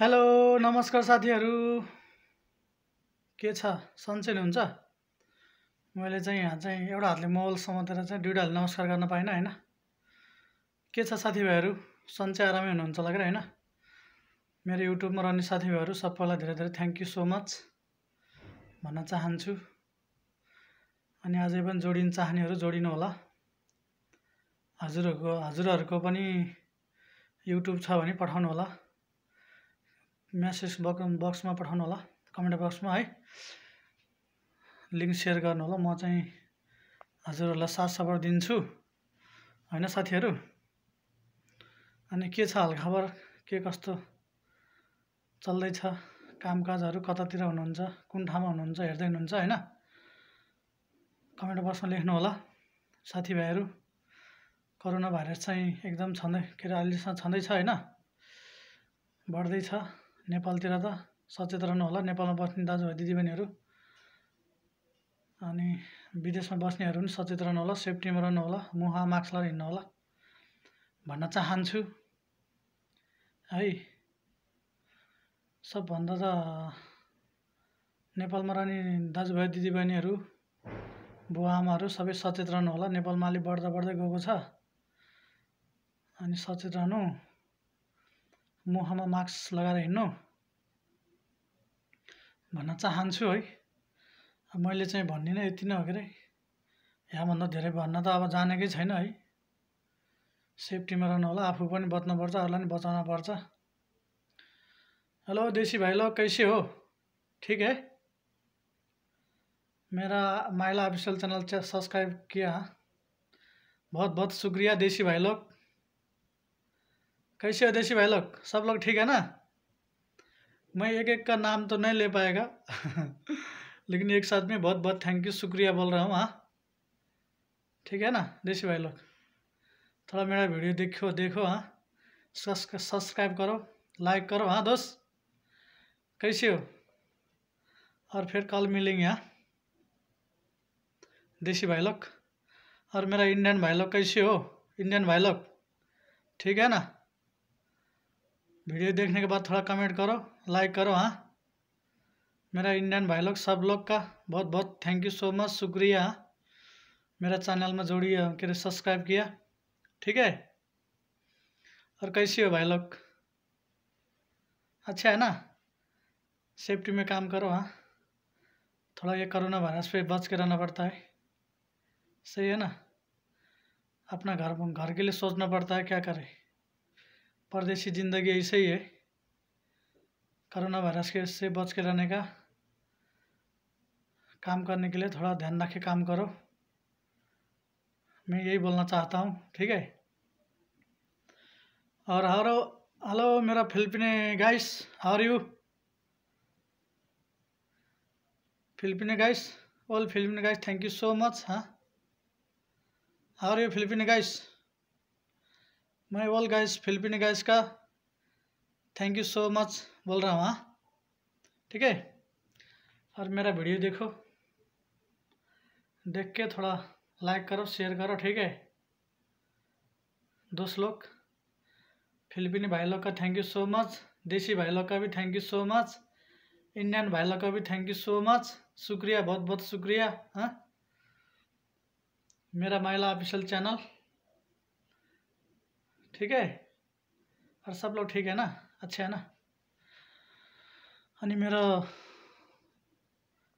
hello नमस्कार साथीहरू के छ सन्चै हुनुहुन्छ मैले चाहिँ यहाँ चाहिँ एउटा हातले मोबाइल समातेर चाहिँ दुइटा हातले नमस्कार गर्न पाइनँ होइन के छ साथीभाइहरू सन्चै आरामै हुनुहुन्छ होला क्या होइन मेरो युट्युबमा रहने साथीभाइहरू सबैलाई धेरै धेरै थ्याङ्क यू सो मच भन्न चाहन्छु अनि अझै पनि जोडिन चाहनेहरू जोडिनु होला हजुरहरूको हजुरहरूको पनि युट्युब छ भने पठाउनु होला म्यासेज बक बक्समा पठाउनु होला कमेन्ट बक्समा है लिङ्क सेयर गर्नु होला म चाहिँ हजुरहरूलाई साथ सबर दिन्छु होइन साथीहरू अनि के छ हालखबर के कस्तो चल्दैछ कामकाजहरू कतातिर हुनुहुन्छ कुन ठाउँमा हुनुहुन्छ हेर्दै हुनुहुन्छ होइन कमेन्ट बक्समा लेख्नु होला साथीभाइहरू कोरोना भाइरस चाहिँ एकदम छँदै के अरे अहिलेसम्म छँदैछ होइन बढ्दैछ नेपालतिर त सचेत रहनु होला नेपालमा बस्ने दाजुभाइ दिदीबहिनीहरू अनि विदेशमा बस्नेहरू पनि सचेत रहनु होला सेफ्टीमा रहनु होला मुहा मास्क लगाएर हिँड्नु होला भन्न चाहन्छु है सबभन्दा त नेपालमा रहने दाजुभाइ दिदीबहिनीहरू बुवा आमाहरू सबै सचेत रहनु होला नेपालमा अलिक बढ्दा बढ्दै गएको छ अनि सचेत रहनु मुखमा मास्क लगाएर हिँड्नु भन्न चाहन्छु है मैले चाहिँ भन्दिनँ यति नै हो के अरे यहाँभन्दा धेरै भन्न त अब जानेकै छैन है सेफ्टीमा रहनु होला आफू पनि बच्नुपर्छ अरूलाई पनि बचाउनु पर्छ हेलो देसी भाइ ल कैसे हो ठिक है मेरा माइला अफिसियल च्यानल चाहिँ सब्सक्राइब किया बहुत बहुत शुक्रिया देसी भाइलोक लोग कैसे हो देसी भाई लोग सब लोग ठीक है ना मैं एक एक का नाम तो नहीं ले पाएगा लेकिन एक साथ में बहुत बहुत थैंक यू शुक्रिया बोल रहा हूँ हाँ ठीक है ना देसी भाई लोग थोड़ा मेरा वीडियो देखो देखो हाँ सब्सक्राइब करो लाइक करो हाँ दोस्त कैसे हो और फिर कल मिलेंगे हाँ देसी भाई लोग और मेरा इंडियन भाई लोग कैसे हो इंडियन भाई लोग ठीक है ना वीडियो देखने के बाद थोड़ा कमेंट करो लाइक करो हाँ मेरा इंडियन भाई लोग सब लोग का बहुत बहुत थैंक यू सो मच शुक्रिया मेरा चैनल में जोड़िए के सब्सक्राइब किया ठीक है और कैसी हो भाई लोग अच्छा है ना सेफ्टी में काम करो हाँ थोड़ा ये कोरोना वायरस पे बच के रहना पड़ता है सही है ना अपना घर घर के लिए सोचना पड़ता है क्या करें परदेशी ज़िंदगी ऐसे ही है कोरोना वायरस के से बच के रहने का काम करने के लिए थोड़ा ध्यान रखे काम करो मैं यही बोलना चाहता हूँ ठीक है और हरो हेलो मेरा Philippine guys how you Philippine guys all Philippine guys thank you so much हाँ हाउ यू फिलिपिने गाइस मैं वॉल गाइस फिलिपिन गाइस का थैंक यू सो मच बोल रहा हूँ हाँ ठीक है और मेरा वीडियो देखो देख के थोड़ा लाइक करो शेयर करो ठीक है दोस्त लोग फिलिपिनी भाई लोग का थैंक यू सो मच देसी भाई लोग का भी thank you so much Indian भाई लोग का भी थैंक यू सो मच शुक्रिया बहुत बहुत शुक्रिया हाँ मेरा माइला ऑफिशियल चैनल ठीक है और सब लोग ठीक है ना अच्छा है ना अनि मेरो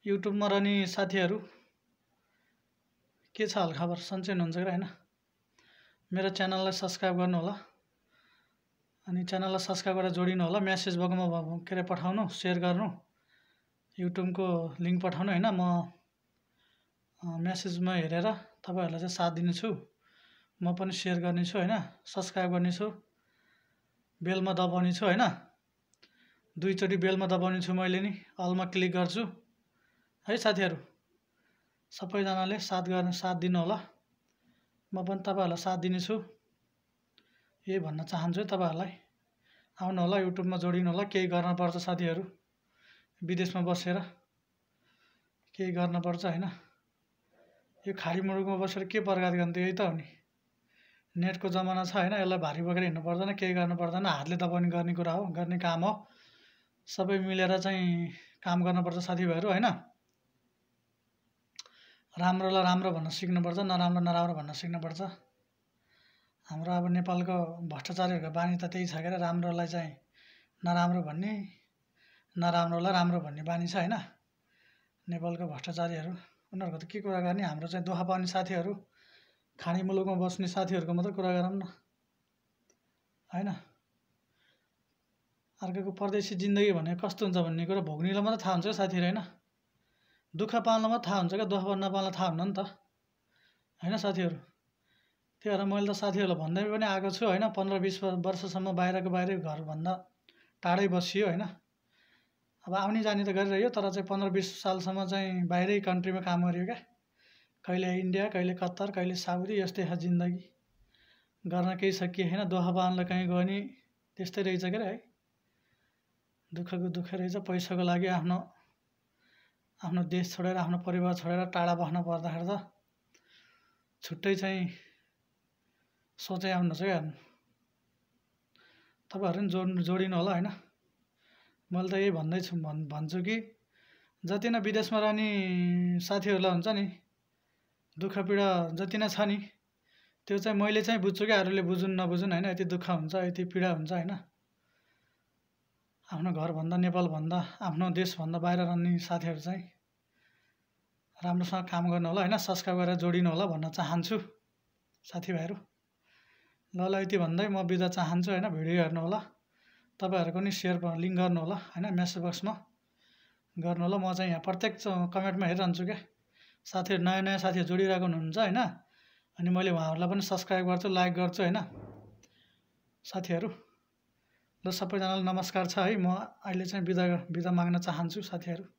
युट्युबमा रहने साथीहरू के छ हालखबर सन्चै हुनुहुन्छ क्या होइन मेरो च्यानललाई सब्सक्राइब गर्नु होला अनि च्यानललाई सब्सक्राइब गरेर जोडिनु होला म्यासेज भएकोमा के अरे पठाउनु सेयर गर्नु युट्युबको लिङ्क पठाउनु होइन म म्यासेजमा हेरेर तपाईँहरूलाई चाहिँ साथ दिनेछु म पनि सेयर गर्नेछु होइन सब्सक्राइब गर्नेछु बेलमा दबाउने छु होइन दुईचोटि बेलमा दबाउने छु मैले नि अलमा क्लिक गर्छु है साथीहरू सबैजनाले साथ गर्न साथ दिनु होला म पनि तपाईँहरूलाई साथ दिनेछु यही भन्न चाहन्छु तपाईँहरूलाई आउनु होला युट्युबमा जोडिनु होला केही गर्नुपर्छ साथीहरू विदेशमा बसेर केही गर्नुपर्छ होइन यो खाडी मुलुकमा बसेर के बर्बाद गर्ने त्यही त हो नि नेटको जमाना छ होइन यसलाई भारी बोकेर हिँड्नु पर्दैन केही गर्नु पर्दैन हातले दबाउने गर्ने कुरा हो गर्ने काम हो सबै मिलेर चाहिँ काम गर्नुपर्छ साथीभाइहरू होइन राम्रोलाई राम्रो भन्न सिक्नुपर्छ नराम्रो नराम्रो भन्न सिक्नुपर्छ हाम्रो अब नेपालको भ्रष्टाचारीहरूको बानी त त्यही छ क्या राम्रोलाई चाहिँ नराम्रो भन्ने नराम्रोलाई राम्रो भन्ने बानी छ होइन नेपालको भ्रष्टाचारीहरू उनीहरूको त के कुरा गर्ने हाम्रो चाहिँ दुःख पाउने साथीहरू खाडी मुलुकमा बस्ने साथीहरूको मात्रै कुरा गरौँ न होइन अर्काको परदेशी जिन्दगी भने कस्तो हुन्छ भन्ने कुरा भोग्नेलाई मात्रै थाहा हुन्छ क्या साथीहरू होइन दुःख पाल्न मात्रै थाहा हुन्छ क्या दुःख नपाल्न थाहा हुन्न नि त होइन साथीहरू त्यही भएर मैले त साथीहरूलाई भन्दै पनि आएको छु होइन पन्ध्र बिस वर्षसम्म बाहिरको बाहिरै घरभन्दा टाढै बसियो होइन अब आउने जाने त गरिरह्यो तर चाहिँ पन्ध्र बिस सालसम्म चाहिँ बाहिरै कन्ट्रीमा काम गरियो क्या कहिले इन्डिया कहिले कत्तर कहिले साउदी यस्तै छ जिन्दगी गर्न केही सकिए होइन दोहा बाँध्न कहीँ गयो नि त्यस्तै रहेछ क्या है दुःखको दुःख रहेछ पैसाको लागि आफ्नो आफ्नो देश छोडेर आफ्नो परिवार छोडेर टाढा बस्न पर्दाखेरि त छुट्टै चाहिँ सोचाइ आउनुहोस् क्या तपाईँहरू पनि जोड्नु जोडिनु होला होइन मैले त यही भन्दैछु भन् भन्छु कि जति नै विदेशमा रहने साथीहरूलाई हुन्छ नि दुःख पीडा जति नै छ नि त्यो चाहिँ मैले चाहिँ बुझ्छु क्या अरूले बुझुन् नबुझुन् होइन यति दुःख हुन्छ यति पीडा हुन्छ होइन आफ्नो घरभन्दा नेपालभन्दा आफ्नो देशभन्दा बाहिर रहने साथीहरू चाहिँ राम्रोसँग काम गर्नु होला होइन संस्कार गरेर जोडिनु होला भन्न चाहन्छु साथीभाइहरू ल ल यति भन्दै म बिदा चाहन्छु होइन भिडियो हेर्नु होला तपाईँहरूको नि सेयर लिङ्क गर्नु होला होइन मेसेज बक्समा गर्नु होला म चाहिँ यहाँ प्रत्येक कमेन्टमा हेरिरहन्छु क्या साथीहरू नयाँ नयाँ साथीहरू जोडिरहेको हुनुहुन्छ होइन अनि मैले उहाँहरूलाई पनि सब्सक्राइब गर्छु लाइक गर्छु होइन साथीहरू ल सबैजनालाई नमस्कार छ है म अहिले चाहिँ बिदा बिदा माग्न चाहन्छु साथीहरू